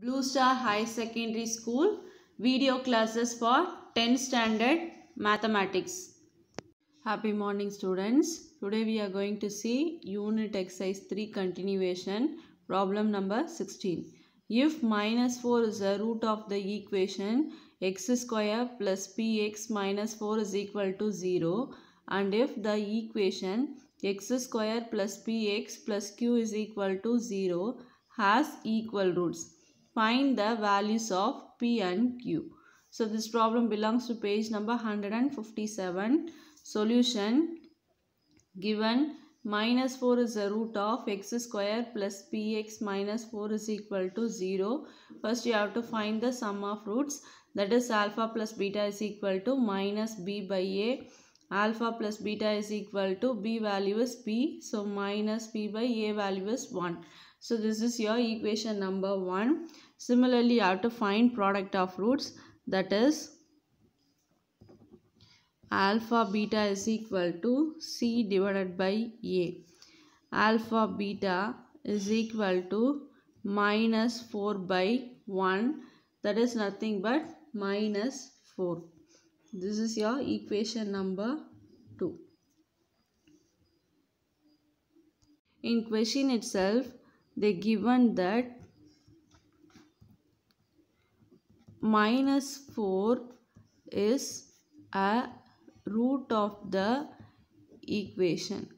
Blue Star High Secondary School video classes for 10 standard mathematics. Happy morning students. Today we are going to see unit exercise 3 continuation problem number 16. If minus 4 is the root of the equation x square plus px minus 4 is equal to 0 and if the equation x square plus px plus q is equal to 0 has equal roots Find the values of P and Q. So this problem belongs to page number 157. Solution given minus 4 is the root of x square plus px minus 4 is equal to 0. First you have to find the sum of roots that is alpha plus beta is equal to minus b by a. Alpha plus beta is equal to b value is p so minus p by a value is 1. So this is your equation number 1. Similarly, you have to find product of roots that is alpha beta is equal to C divided by A. Alpha beta is equal to minus 4 by 1 that is nothing but minus 4. This is your equation number 2. In question itself, they given that minus 4 is a root of the equation.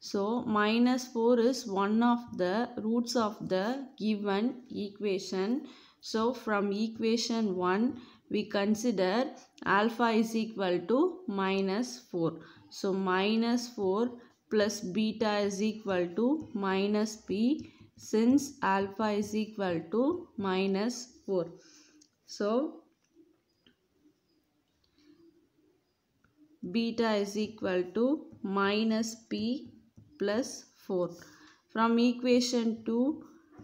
So minus 4 is one of the roots of the given equation. So from equation 1 we consider alpha is equal to minus 4. So minus 4 plus beta is equal to minus p since alpha is equal to minus 4. So, beta is equal to minus p plus 4. From equation 2,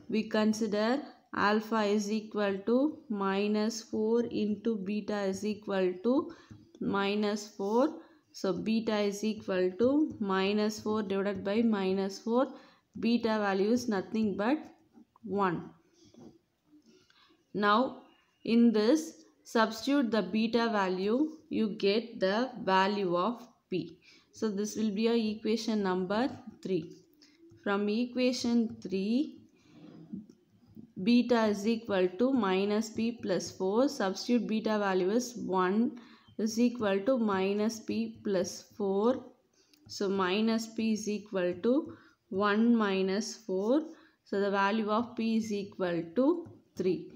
we consider alpha is equal to minus 4 into beta is equal to minus 4. So, beta is equal to minus 4 divided by minus 4. Beta value is nothing but 1. Now, in this, substitute the beta value, you get the value of P. So this will be your equation number 3. From equation 3, beta is equal to minus P plus 4. Substitute beta value is 1 is equal to minus P plus 4. So minus P is equal to 1 minus 4. So the value of P is equal to 3.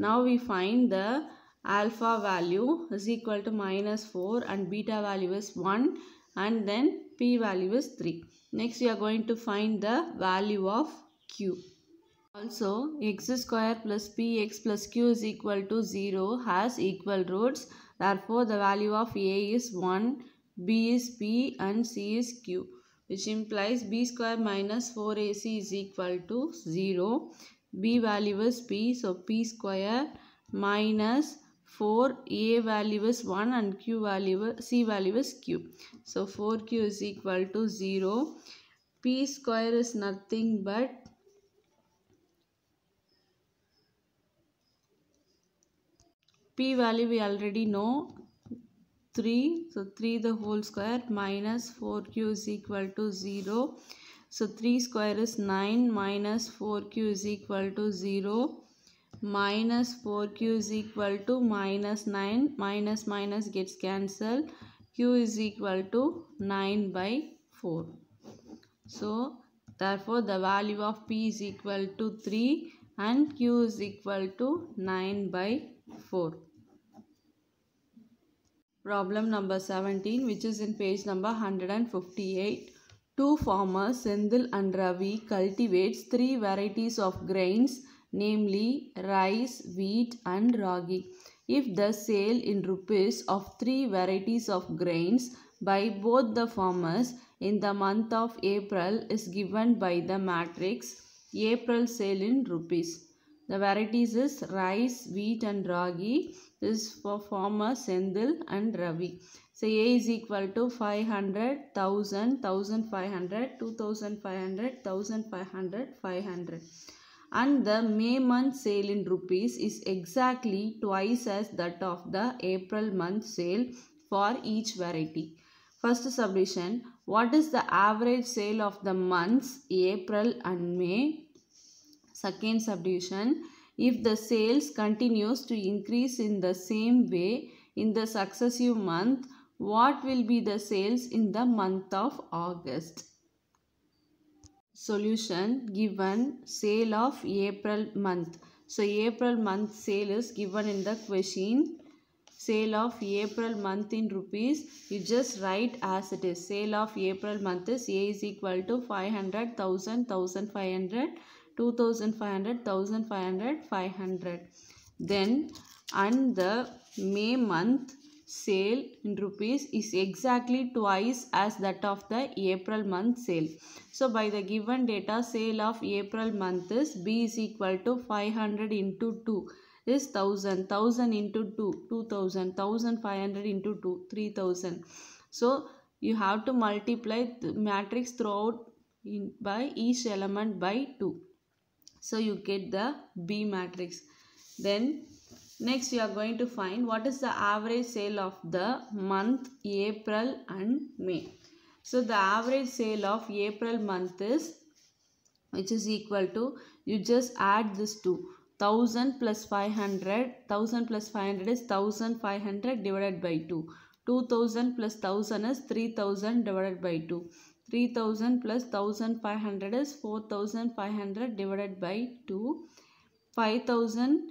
Now we find the alpha value is equal to minus 4 and beta value is 1 and then p value is 3. Next we are going to find the value of q. Also x square plus px plus q is equal to 0 has equal roots. Therefore the value of a is 1, b is p and c is q which implies b square minus 4ac is equal to 0. b value is p so p square minus 4 a value is 1 and q value c value is q so 4q is equal to 0 p square is nothing but p value we already know 3 so 3 the whole square minus 4q is equal to So 3 square is 9 minus 4q is equal to 0 minus 4q is equal to minus 9 minus minus gets cancelled q is equal to 9 by 4. So therefore the value of p is equal to 3 and q is equal to 9 by 4. Problem number 17 which is in page number 158. Two farmers Sendil and Ravi cultivates three varieties of grains namely rice, wheat and ragi. If the sale in rupees of three varieties of grains by both the farmers in the month of April is given by the matrix April sale in rupees. The varieties is rice, wheat and ragi. This is for farmer Sendil and Ravi. So A is equal to 500, 1000, 1500, 2500, 1500, 500. And the May month sale in rupees is exactly twice as that of the April month sale for each variety. First subdivision, what is the average sale of the months April and May? Second subdivision, if the sales continues to increase in the same way in the successive month, what will be the sales in the month of August? Solution given sale of April month. So April month sale is given in the question. Sale of April month in rupees. You just write as it is. Sale of April month is A is equal to 500, 1000, 1500, 2500, 1500, 500. Then and the May month sale in rupees is exactly twice as that of the April month sale. So by the given data sale of April month is B is equal to 500 into 2 is 1000 1000 into 2 2000 1500 into 2 3000 so you have to multiply the matrix throughout in, by each element by 2 so you get the b matrix then Next, you are going to find what is the average sale of the month April and May. So, the average sale of April month is which is equal to you just add this to 1000 plus 500 1000 plus 500 is 1500 divided by 2 2000 plus 1000 is 3000 divided by 2 3000 plus 1500 is 4500 divided by 2 5000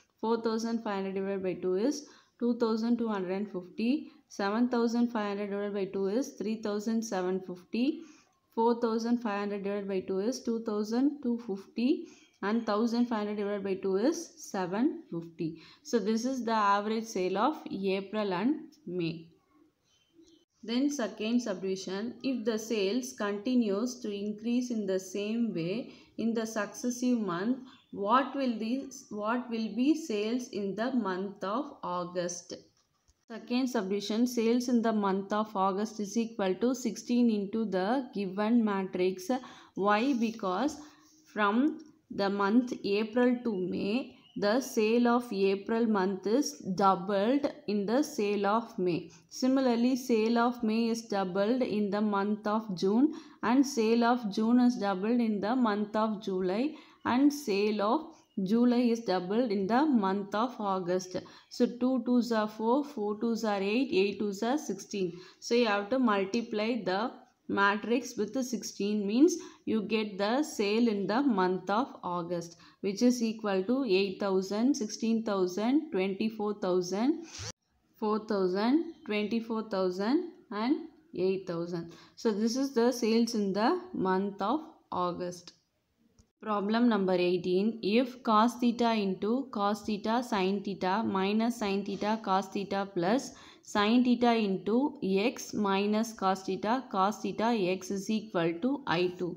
4500 divided by 2 is 2250. 7500 divided by 2 is 3750. 4500 divided by 2 is 2250 and 1500 divided by 2 is 750. So this is the average sale of April and May. Then second subdivision, if the sales continues to increase in the same way in the successive month, what will these what will be sales in the month of august second subdivision sales in the month of august is equal to 16 into the given matrix why because from the month april to may the sale of April month is doubled in the sale of May. Similarly, sale of May is doubled in the month of June and sale of June is doubled in the month of July and sale of July is doubled in the month of August. So 2 2s are 4, 4 2s are 8, 8 2s are 16. So you have to multiply the matrix with the 16 means you get the sale in the month of August which is equal to 8,000, 16,000, 24,000, 4,000, 24,000 and 8,000. So this is the sales in the month of August. Problem number 18. If cos theta into cos theta sin theta minus sin theta cos theta plus sin theta into x minus cos theta cos theta x is equal to i2.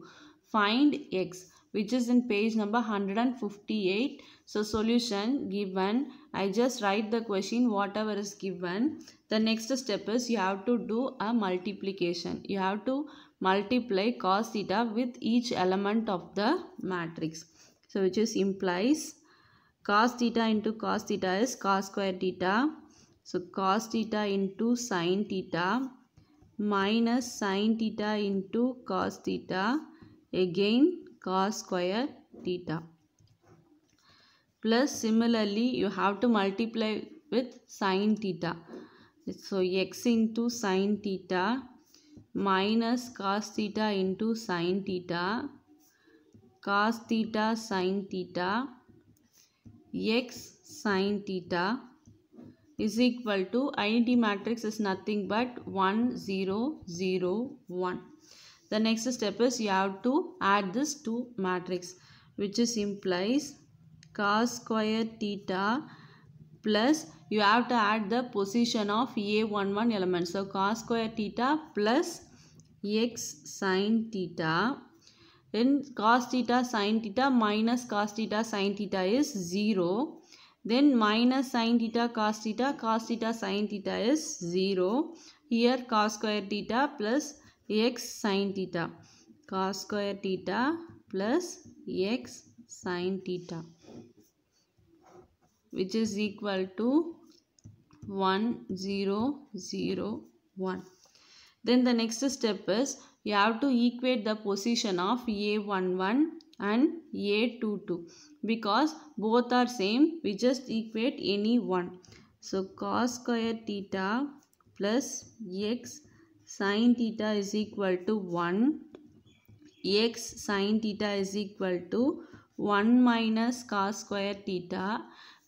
Find x which is in page number 158. So solution given. I just write the question whatever is given. The next step is you have to do a multiplication. You have to multiply cos theta with each element of the matrix. So which is implies cos theta into cos theta is cos square theta. So cos theta into sin theta minus sin theta into cos theta again cos square theta. Plus similarly you have to multiply with sin theta. So x into sin theta minus cos theta into sine theta cos theta sine theta x sine theta is equal to identity matrix is nothing but 1 0 0 1 the next step is you have to add this to matrix which is implies cos square theta plus you have to add the position of a11 element. So cos square theta plus x sine theta. Then cos theta sine theta minus cos theta sine theta is 0. Then minus sine theta cos theta cos theta sine theta is 0. Here cos square theta plus x sine theta. Cos square theta plus x sine theta which is equal to 1 0 0 1 then the next step is you have to equate the position of a11 and a22 because both are same we just equate any one so cos square theta plus x sine theta is equal to 1 x sine theta is equal to 1 minus cos square theta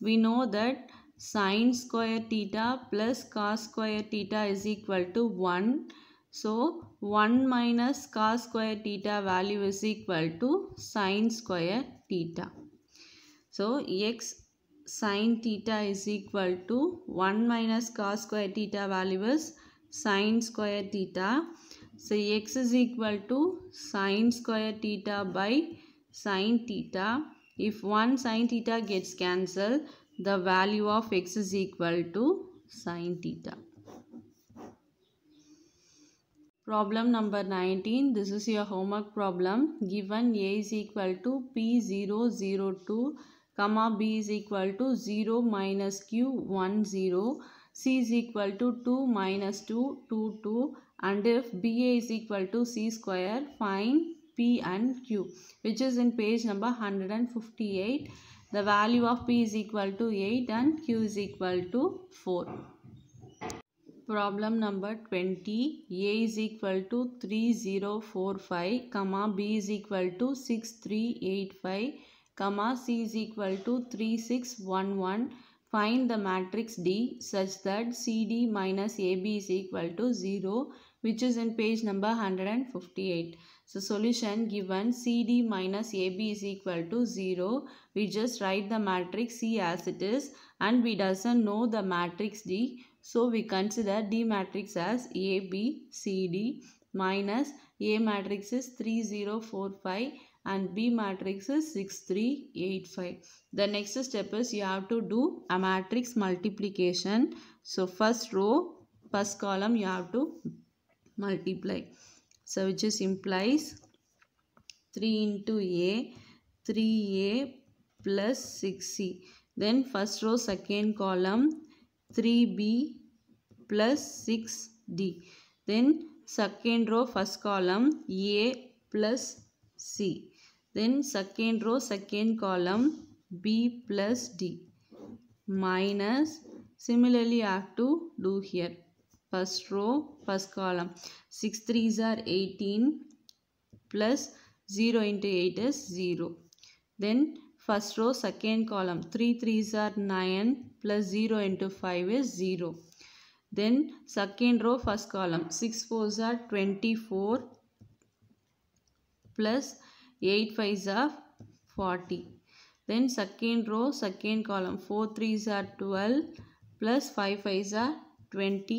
we know that sin square theta plus cos square theta is equal to 1. So 1 minus cos square theta value is equal to sin square theta. So x sin theta is equal to 1 minus cos square theta value is sin square theta. So x is equal to sin square theta by sin theta. If 1 sine theta gets cancelled, the value of x is equal to sine theta. Problem number 19. This is your homework problem. Given A is equal to P002, comma B is equal to 0 minus Q10, C is equal to 2 minus 2, 2, 2 and if BA is equal to C square, find P and Q which is in page number 158. The value of P is equal to 8 and Q is equal to 4. Problem number 20. A is equal to 3045, comma B is equal to 6385, comma C is equal to 3611. Find the matrix D such that CD minus AB is equal to 0 which is in page number 158. So solution given CD minus AB is equal to 0. We just write the matrix C as it is and we doesn't know the matrix D. So we consider D matrix as AB, CD minus A matrix is 3045 and B matrix is 6385. The next step is you have to do a matrix multiplication. So first row, first column you have to multiply. So which is implies 3 into A, 3A plus 6C. Then first row, second column, 3B plus 6D. Then second row, first column, A plus C. Then second row, second column, B plus D minus. Similarly, I have to do here first row first column 6 3s are 18 plus 0 into 8 is 0 then first row second column 3 3s are 9 plus 0 into 5 is 0 then second row first column 6 4s are 24 plus 8 5s are 40 then second row second column 4 3s are 12 plus 5 5s are 20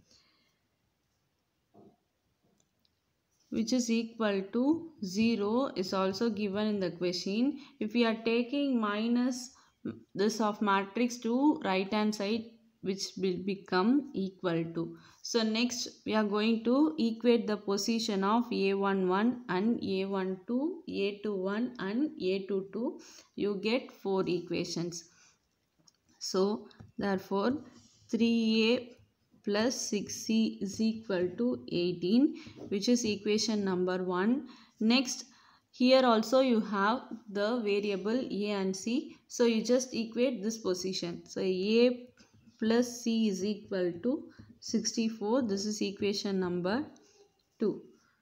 which is equal to 0 is also given in the question. If we are taking minus this of matrix to right hand side which will become equal to. So next we are going to equate the position of A11 and A12, A21 and A22. You get 4 equations. So therefore 3A plus 6c is equal to 18 which is equation number 1. Next here also you have the variable a and c. So you just equate this position. So a plus c is equal to 64. This is equation number 2.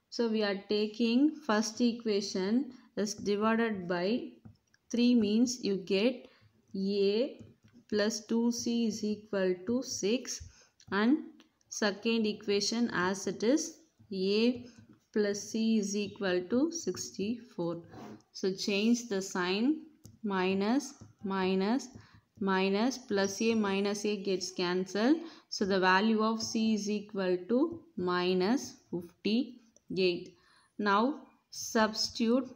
So we are taking first equation is divided by 3 means you get a plus 2c is equal to 6 and second equation as it is a plus c is equal to 64. So change the sign minus minus minus plus a minus a gets cancelled. So the value of c is equal to minus 58. Now substitute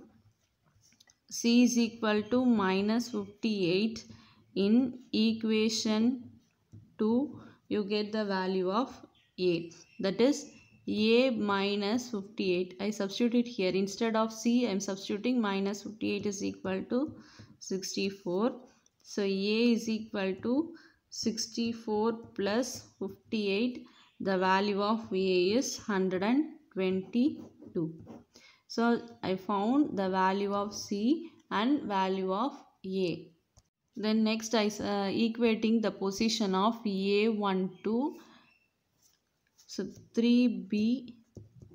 c is equal to minus 58 in equation 2 you get the value of A. That is A minus 58. I substitute here. Instead of C, I am substituting minus 58 is equal to 64. So A is equal to 64 plus 58. The value of A is 122. So I found the value of C and value of A. Then next I's uh, equating the position of A12. So 3B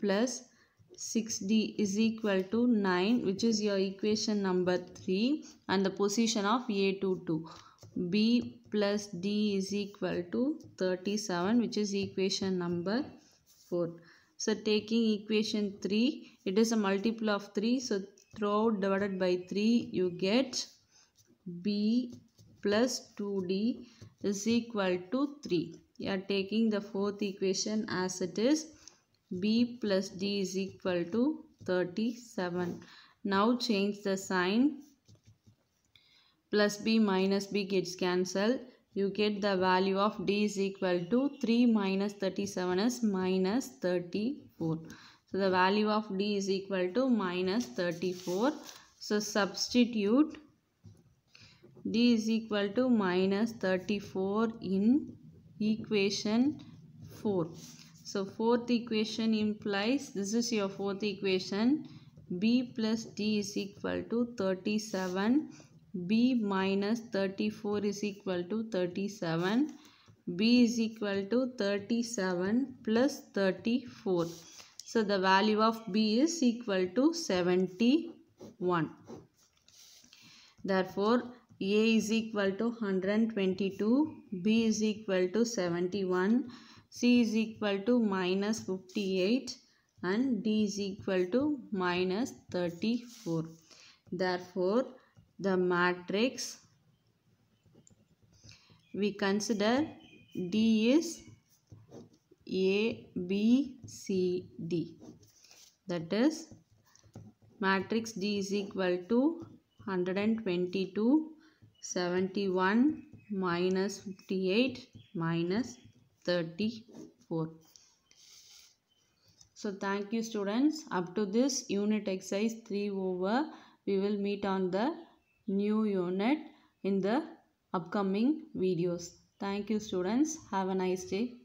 plus 6D is equal to 9 which is your equation number 3 and the position of A22. B plus D is equal to 37 which is equation number 4. So taking equation 3 it is a multiple of 3 so throw divided by 3 you get b plus 2d is equal to 3. You are taking the fourth equation as it is b plus d is equal to 37. Now change the sign. Plus b minus b gets cancelled. You get the value of d is equal to 3 minus 37 is minus 34. So the value of d is equal to minus 34. So substitute d is equal to minus 34 in equation 4. So fourth equation implies this is your fourth equation b plus d is equal to 37 b minus 34 is equal to 37 b is equal to 37 plus 34. So the value of b is equal to 71. Therefore a is equal to 122, B is equal to 71, C is equal to minus 58 and D is equal to minus 34. Therefore, the matrix we consider D is A, B, C, D. That is matrix D is equal to 122 71 minus 58 minus 34. So thank you students. Up to this unit exercise 3 over. We will meet on the new unit in the upcoming videos. Thank you students. Have a nice day.